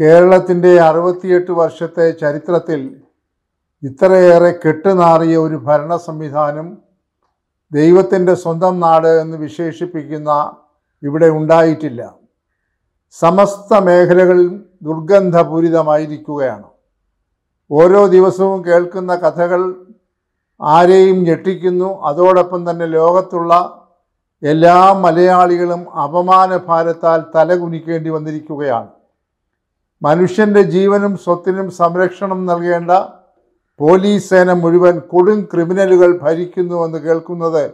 കേരളത്തിൻ്റെ അറുപത്തിയെട്ട് വർഷത്തെ ചരിത്രത്തിൽ ഇത്രയേറെ കെട്ടുനാറിയ ഒരു ഭരണ സംവിധാനം ദൈവത്തിൻ്റെ സ്വന്തം നാട് എന്ന് വിശേഷിപ്പിക്കുന്ന ഇവിടെ ഉണ്ടായിട്ടില്ല സമസ്ത മേഖലകളിലും ദുർഗന്ധപൂരിതമായിരിക്കുകയാണ് ഓരോ ദിവസവും കേൾക്കുന്ന കഥകൾ ആരെയും ഞെട്ടിക്കുന്നു അതോടൊപ്പം തന്നെ ലോകത്തുള്ള എല്ലാ മലയാളികളും അപമാന ഭാരത്താൽ തലകുനിക്കേണ്ടി വന്നിരിക്കുകയാണ് മനുഷ്യൻ്റെ ജീവനും സ്വത്തിനും സംരക്ഷണം നൽകേണ്ട പോലീസ് സേന മുഴുവൻ കൊടും ക്രിമിനലുകൾ ഭരിക്കുന്നുവെന്ന് കേൾക്കുന്നത്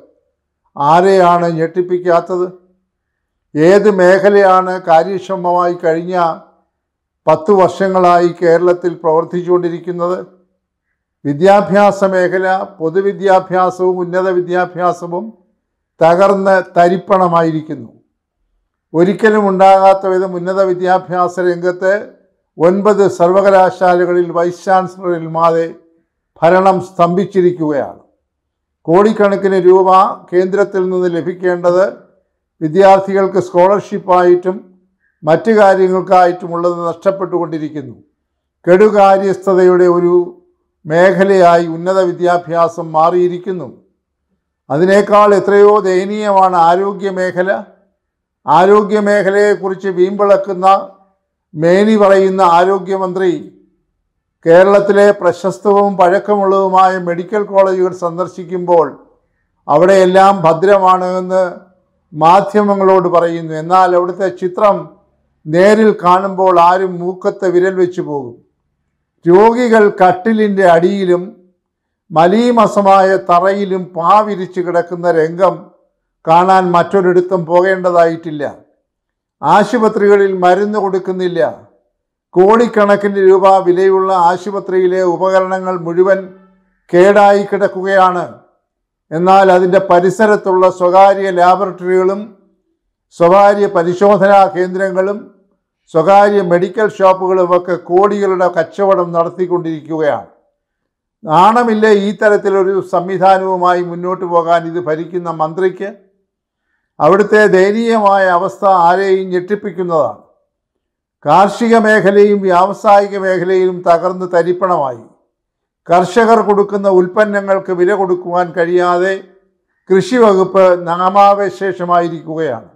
ആരെയാണ് ഞെട്ടിപ്പിക്കാത്തത് ഏത് മേഖലയാണ് കാര്യക്ഷമമായി കഴിഞ്ഞ പത്ത് വർഷങ്ങളായി കേരളത്തിൽ പ്രവർത്തിച്ചുകൊണ്ടിരിക്കുന്നത് വിദ്യാഭ്യാസ മേഖല പൊതുവിദ്യാഭ്യാസവും ഉന്നത വിദ്യാഭ്യാസവും തകർന്ന് തരിപ്പണമായിരിക്കുന്നു ഒരിക്കലും ഉണ്ടാകാത്ത വിധം ഉന്നത വിദ്യാഭ്യാസ രംഗത്ത് ഒൻപത് സർവകലാശാലകളിൽ വൈസ് ചാൻസലറിൽമാതെ ഭരണം സ്തംഭിച്ചിരിക്കുകയാണ് കോടിക്കണക്കിന് രൂപ കേന്ദ്രത്തിൽ നിന്ന് ലഭിക്കേണ്ടത് വിദ്യാർത്ഥികൾക്ക് സ്കോളർഷിപ്പായിട്ടും മറ്റു കാര്യങ്ങൾക്കായിട്ടുമുള്ളത് നഷ്ടപ്പെട്ടുകൊണ്ടിരിക്കുന്നു കെടുകാര്യസ്ഥതയുടെ ഒരു മേഖലയായി ഉന്നത വിദ്യാഭ്യാസം മാറിയിരിക്കുന്നു അതിനേക്കാൾ എത്രയോ ദയനീയമാണ് ആരോഗ്യ മേഖല ആരോഗ്യ മേഖലയെക്കുറിച്ച് വീമ്പിളക്കുന്ന മേനി പറയുന്ന ആരോഗ്യമന്ത്രി കേരളത്തിലെ പ്രശസ്തവും പഴക്കമുള്ളതുമായ മെഡിക്കൽ കോളേജുകൾ സന്ദർശിക്കുമ്പോൾ അവിടെയെല്ലാം ഭദ്രമാണ് എന്ന് മാധ്യമങ്ങളോട് പറയുന്നു എന്നാൽ അവിടുത്തെ ചിത്രം നേരിൽ കാണുമ്പോൾ ആരും മൂക്കത്തെ വിരൽ വെച്ചു പോകും രോഗികൾ കട്ടിലിൻ്റെ അടിയിലും മലീമസമായ തറയിലും പാവിരിച്ച് കിടക്കുന്ന രംഗം കാണാൻ മറ്റൊരിടത്തും പോകേണ്ടതായിട്ടില്ല ആശുപത്രികളിൽ മരുന്ന് കൊടുക്കുന്നില്ല കോടിക്കണക്കിന് രൂപ വിലയുള്ള ആശുപത്രിയിലെ ഉപകരണങ്ങൾ മുഴുവൻ കേടായി കിടക്കുകയാണ് എന്നാൽ അതിൻ്റെ പരിസരത്തുള്ള സ്വകാര്യ ലാബറട്ടറികളും സ്വകാര്യ പരിശോധനാ കേന്ദ്രങ്ങളും സ്വകാര്യ മെഡിക്കൽ ഷോപ്പുകളുമൊക്കെ കോടികളുടെ കച്ചവടം നടത്തിക്കൊണ്ടിരിക്കുകയാണ് നാണമില്ല ഈ തരത്തിലൊരു സംവിധാനവുമായി മുന്നോട്ട് പോകാൻ ഇത് ഭരിക്കുന്ന മന്ത്രിക്ക് അവിടുത്തെ ദയനീയമായ അവസ്ഥ ആരെയും ഞെട്ടിപ്പിക്കുന്നതാണ് കാർഷിക മേഖലയും വ്യാവസായിക മേഖലയും തകർന്ന് തരിപ്പണമായി കർഷകർ കൊടുക്കുന്ന ഉൽപ്പന്നങ്ങൾക്ക് വില കൊടുക്കുവാൻ കഴിയാതെ കൃഷി വകുപ്പ് നാമാവശേഷമായിരിക്കുകയാണ്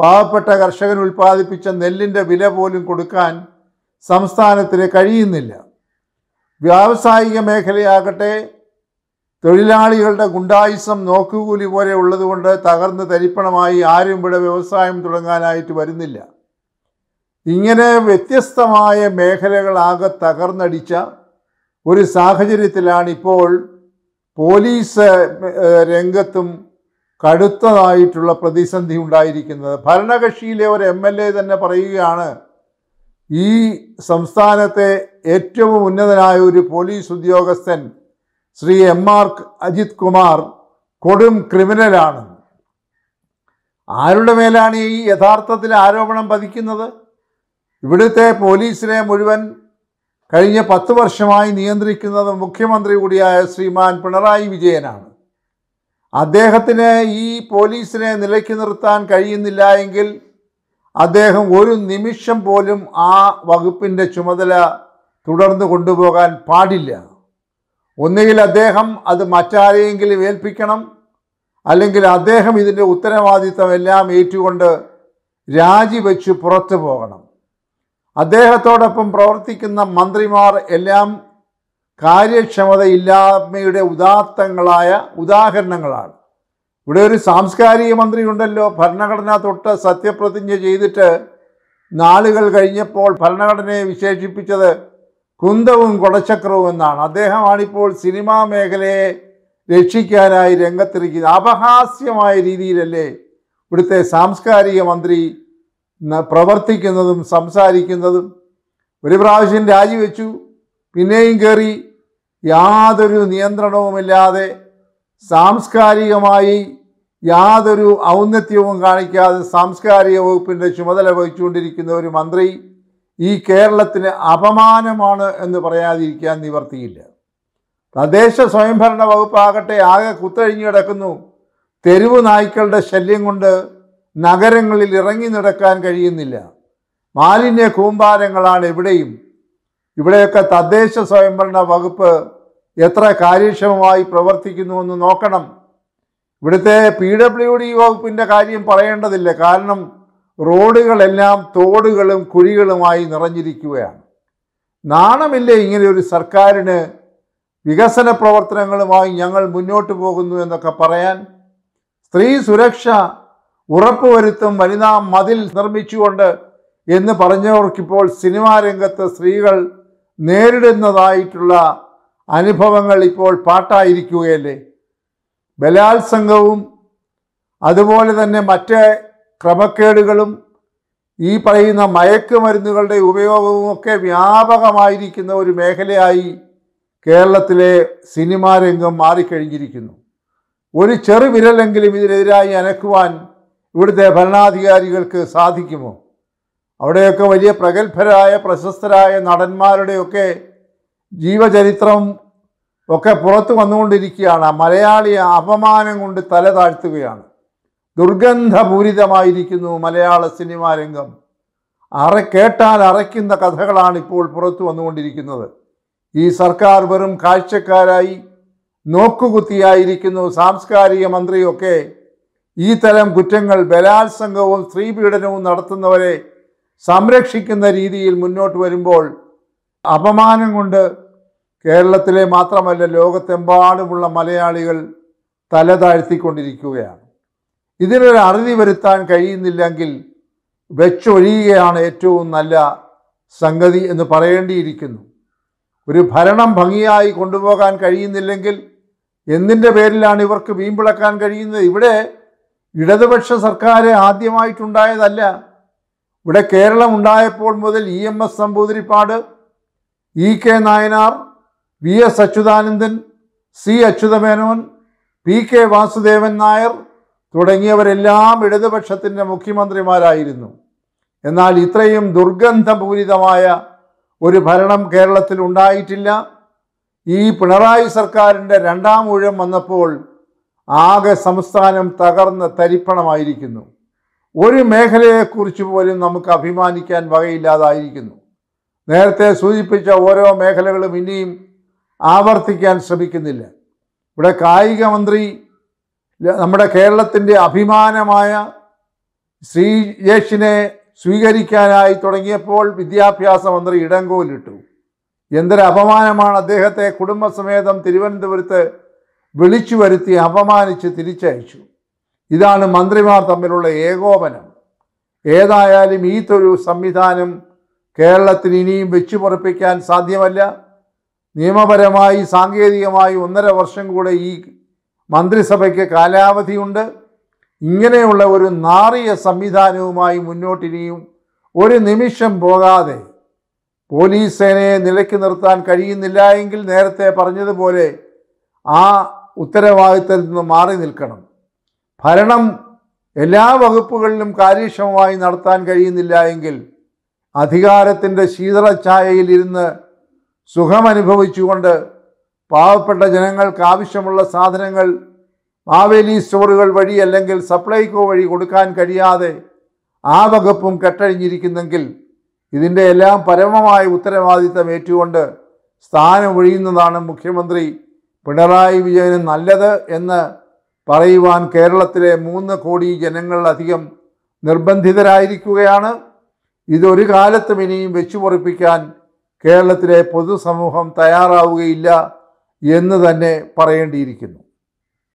പാവപ്പെട്ട കർഷകൻ ഉൽപ്പാദിപ്പിച്ച നെല്ലിൻ്റെ വില പോലും കൊടുക്കാൻ സംസ്ഥാനത്തിന് കഴിയുന്നില്ല വ്യാവസായിക മേഖലയാകട്ടെ തൊഴിലാളികളുടെ ഗുണ്ടായുസം നോക്കുകൂലി പോലെ ഉള്ളതുകൊണ്ട് തകർന്ന് തരിപ്പണമായി ആരും ഇവിടെ വ്യവസായം തുടങ്ങാനായിട്ട് വരുന്നില്ല ഇങ്ങനെ വ്യത്യസ്തമായ മേഖലകളാകെ തകർന്നടിച്ച ഒരു സാഹചര്യത്തിലാണ് ഇപ്പോൾ പോലീസ് രംഗത്തും കടുത്തതായിട്ടുള്ള പ്രതിസന്ധി ഉണ്ടായിരിക്കുന്നത് ഭരണകക്ഷിയിലെ ഒരു എം എൽ എ തന്നെ പറയുകയാണ് ഈ സംസ്ഥാനത്തെ ഏറ്റവും ഉന്നതനായ ഒരു പോലീസ് ഉദ്യോഗസ്ഥൻ ശ്രീ എം ആർ അജിത് കുമാർ കൊടും ക്രിമിനലാണ് ആരുടെ മേലാണ് ഈ യഥാർത്ഥത്തിൽ ആരോപണം പതിക്കുന്നത് ഇവിടുത്തെ പോലീസിനെ മുഴുവൻ കഴിഞ്ഞ പത്ത് വർഷമായി നിയന്ത്രിക്കുന്നത് മുഖ്യമന്ത്രി കൂടിയായ ശ്രീമാൻ പിണറായി വിജയനാണ് അദ്ദേഹത്തിന് ഈ പോലീസിനെ നിലയ്ക്ക് നിർത്താൻ കഴിയുന്നില്ല എങ്കിൽ അദ്ദേഹം ഒരു നിമിഷം പോലും ആ വകുപ്പിൻ്റെ ചുമതല തുടർന്ന് കൊണ്ടുപോകാൻ പാടില്ല ഒന്നുകിൽ അദ്ദേഹം അത് മറ്റാരെയെങ്കിലും ഏൽപ്പിക്കണം അല്ലെങ്കിൽ അദ്ദേഹം ഇതിൻ്റെ ഉത്തരവാദിത്തം എല്ലാം ഏറ്റുകൊണ്ട് രാജിവെച്ച് പുറത്തു പോകണം അദ്ദേഹത്തോടൊപ്പം പ്രവർത്തിക്കുന്ന മന്ത്രിമാർ എല്ലാം കാര്യക്ഷമതയില്ലായ്മയുടെ ഉദാത്തങ്ങളായ ഉദാഹരണങ്ങളാണ് ഇവിടെ ഒരു സാംസ്കാരിക മന്ത്രിയുണ്ടല്ലോ ഭരണഘടന തൊട്ട് സത്യപ്രതിജ്ഞ ചെയ്തിട്ട് നാളുകൾ കഴിഞ്ഞപ്പോൾ ഭരണഘടനയെ വിശേഷിപ്പിച്ചത് കുന്തവും കുടച്ചക്രവും എന്നാണ് അദ്ദേഹമാണിപ്പോൾ സിനിമാ മേഖലയെ രക്ഷിക്കാനായി രംഗത്തിരിക്കുന്നത് അപഹാസ്യമായ രീതിയിലല്ലേ ഇവിടുത്തെ സാംസ്കാരിക മന്ത്രി പ്രവർത്തിക്കുന്നതും സംസാരിക്കുന്നതും ഒരു പ്രാവശ്യം രാജിവെച്ചു പിന്നെയും കയറി യാതൊരു നിയന്ത്രണവുമില്ലാതെ സാംസ്കാരികമായി യാതൊരു ഔന്നത്യവും കാണിക്കാതെ സാംസ്കാരിക വകുപ്പിൻ്റെ ചുമതല വഹിച്ചുകൊണ്ടിരിക്കുന്ന ഒരു മന്ത്രി ഈ കേരളത്തിന് അപമാനമാണ് എന്ന് പറയാതിരിക്കാൻ നിവർത്തിയില്ല തദ്ദേശ സ്വയംഭരണ വകുപ്പാകട്ടെ ആകെ കുത്തഴിഞ്ഞു കിടക്കുന്നു തെരുവു നായ്ക്കളുടെ ശല്യം കൊണ്ട് നഗരങ്ങളിൽ ഇറങ്ങി നടക്കാൻ കഴിയുന്നില്ല മാലിന്യ കൂമ്പാരങ്ങളാണ് എവിടെയും ഇവിടെയൊക്കെ തദ്ദേശ സ്വയംഭരണ വകുപ്പ് എത്ര കാര്യക്ഷമമായി പ്രവർത്തിക്കുന്നു എന്ന് നോക്കണം ഇവിടുത്തെ പി ഡബ്ല്യു ഡി വകുപ്പിൻ്റെ കാര്യം പറയേണ്ടതില്ല കാരണം റോഡുകളെല്ലാം തോടുകളും കുഴികളുമായി നിറഞ്ഞിരിക്കുകയാണ് നാണമില്ലേ ഇങ്ങനെ ഒരു സർക്കാരിന് വികസന പ്രവർത്തനങ്ങളുമായി ഞങ്ങൾ മുന്നോട്ട് പോകുന്നു എന്നൊക്കെ പറയാൻ സ്ത്രീ സുരക്ഷ ഉറപ്പുവരുത്തും വനിതാ മതിൽ നിർമ്മിച്ചുകൊണ്ട് എന്ന് പറഞ്ഞവർക്കിപ്പോൾ സിനിമാ രംഗത്ത് സ്ത്രീകൾ നേരിടുന്നതായിട്ടുള്ള അനുഭവങ്ങൾ ഇപ്പോൾ പാട്ടായിരിക്കുകയല്ലേ ബലാത്സംഗവും അതുപോലെ തന്നെ മറ്റ് ക്രമക്കേടുകളും ഈ പറയുന്ന മയക്കുമരുന്നുകളുടെ ഉപയോഗവും ഒക്കെ വ്യാപകമായിരിക്കുന്ന ഒരു മേഖലയായി കേരളത്തിലെ സിനിമാ രംഗം മാറിക്കഴിഞ്ഞിരിക്കുന്നു ഒരു ചെറു വിരലെങ്കിലും ഇതിനെതിരായി അനക്കുവാൻ ഇവിടുത്തെ ഭരണാധികാരികൾക്ക് സാധിക്കുമോ അവിടെയൊക്കെ വലിയ പ്രഗത്ഭരായ പ്രശസ്തരായ നടന്മാരുടെയൊക്കെ ജീവചരിത്രം ഒക്കെ പുറത്തു വന്നുകൊണ്ടിരിക്കുകയാണ് മലയാളിയെ അപമാനം കൊണ്ട് തല താഴ്ത്തുകയാണ് ദുർഗന്ധപൂരിതമായിരിക്കുന്നു മലയാള സിനിമാ രംഗം അറ കേട്ടാൽ അറയ്ക്കുന്ന കഥകളാണ് ഇപ്പോൾ പുറത്തു വന്നുകൊണ്ടിരിക്കുന്നത് ഈ സർക്കാർ വെറും കാഴ്ചക്കാരായി നോക്കുകുത്തിയായിരിക്കുന്നു സാംസ്കാരിക മന്ത്രിയൊക്കെ ഈ തരം കുറ്റങ്ങൾ ബലാത്സംഗവും സ്ത്രീപീഡനവും നടത്തുന്നവരെ സംരക്ഷിക്കുന്ന രീതിയിൽ മുന്നോട്ട് വരുമ്പോൾ അപമാനം കൊണ്ട് കേരളത്തിലെ മാത്രമല്ല ലോകത്തെമ്പാടുമുള്ള മലയാളികൾ തല താഴ്ത്തിക്കൊണ്ടിരിക്കുകയാണ് ഇതിനൊരു അറുതി വരുത്താൻ കഴിയുന്നില്ലെങ്കിൽ വെച്ചൊഴിയുകയാണ് ഏറ്റവും നല്ല സംഗതി എന്ന് പറയേണ്ടിയിരിക്കുന്നു ഒരു ഭരണം ഭംഗിയായി കൊണ്ടുപോകാൻ കഴിയുന്നില്ലെങ്കിൽ എന്തിൻ്റെ പേരിലാണ് ഇവർക്ക് വീമ്പിളക്കാൻ കഴിയുന്നത് ഇവിടെ ഇടതുപക്ഷ സർക്കാർ ആദ്യമായിട്ടുണ്ടായതല്ല ഇവിടെ കേരളം ഉണ്ടായപ്പോൾ മുതൽ E M S Namboodiripad E K Nayanar V S Achuthanandan C Achutha Menon P K Vasudevan Nair തുടങ്ങിയവരെല്ലാം ഇടതുപക്ഷത്തിൻ്റെ മുഖ്യമന്ത്രിമാരായിരുന്നു എന്നാൽ ഇത്രയും ദുർഗന്ധപൂരിതമായ ഒരു ഭരണം കേരളത്തിൽ ഉണ്ടായിട്ടില്ല ഈ പിണറായി സർക്കാരിൻ്റെ രണ്ടാം ഊഴം വന്നപ്പോൾ ആകെ സംസ്ഥാനം തകർന്ന തരിപ്പണമായിരിക്കുന്നു ഒരു മേഖലയെക്കുറിച്ച് പോലും നമുക്ക് അഭിമാനിക്കാൻ വകയില്ലാതായിരിക്കുന്നു നേരത്തെ സൂചിപ്പിച്ച ഓരോ മേഖലകളും ഇനിയും ആവർത്തിക്കാൻ ശ്രമിക്കുന്നില്ല ഇവിടെ കായിക മന്ത്രി നമ്മുടെ കേരളത്തിൻ്റെ അഭിമാനമായ ശ്രീജേഷിനെ സ്വീകരിക്കാനായി തുടങ്ങിയപ്പോൾ വിദ്യാഭ്യാസ മന്ത്രി ഇടങ്കോലിട്ടു എന്തൊരു അപമാനമാണ് അദ്ദേഹത്തെ കുടുംബസമേതം തിരുവനന്തപുരത്ത് വിളിച്ചു വരുത്തി അപമാനിച്ച് തിരിച്ചയച്ചു ഇതാണ് മന്ത്രിമാർ തമ്മിലുള്ള ഏകോപനം ഏതായാലും ഈ തൊഴിൽ സംവിധാനം കേരളത്തിന് ഇനിയും വെച്ചു പുറപ്പിക്കാൻ സാധ്യമല്ല നിയമപരമായി സാങ്കേതികമായി ഒന്നര വർഷം കൂടെ ഈ മന്ത്രിസഭയ്ക്ക് കാലാവധിയുണ്ട് ഇങ്ങനെയുള്ള ഒരു നാറിയ സംവിധാനവുമായി മുന്നോട്ടിനിയും ഒരു നിമിഷം പോകാതെ പോലീസ് സേനയെ നിലയ്ക്ക് നിർത്താൻ കഴിയുന്നില്ല എങ്കിൽ നേരത്തെ പറഞ്ഞതുപോലെ ആ ഉത്തരവാദിത്തത്തിൽ നിന്ന് മാറി നിൽക്കണം ഭരണം എല്ലാ വകുപ്പുകളിലും കാര്യക്ഷമമായി നടത്താൻ കഴിയുന്നില്ല എങ്കിൽ അധികാരത്തിൻ്റെ ശീതള ഛായയിലിരുന്ന് സുഖമനുഭവിച്ചുകൊണ്ട് പാവപ്പെട്ട ജനങ്ങൾക്ക് ആവശ്യമുള്ള സാധനങ്ങൾ മാവേലി സ്റ്റോറുകൾ വഴി അല്ലെങ്കിൽ സപ്ലൈകോ വഴി കൊടുക്കാൻ കഴിയാതെ ആ വകുപ്പും കെട്ടഴിഞ്ഞിരിക്കുന്നെങ്കിൽ ഇതിൻ്റെ എല്ലാം പരമമായ ഉത്തരവാദിത്തം ഏറ്റുകൊണ്ട് സ്ഥാനം ഒഴിയുന്നതാണ് മുഖ്യമന്ത്രി പിണറായി വിജയന് നല്ലത് എന്ന് പറയുവാൻ കേരളത്തിലെ മൂന്ന് കോടി ജനങ്ങളിലധികം നിർബന്ധിതരായിരിക്കുകയാണ് ഇതൊരു കാലത്തും ഇനിയും വെച്ചുപൊറിപ്പിക്കാൻ കേരളത്തിലെ പൊതുസമൂഹം തയ്യാറാവുകയില്ല എന്ന് തന്നെ പറയേണ്ടിയിരിക്കുന്നു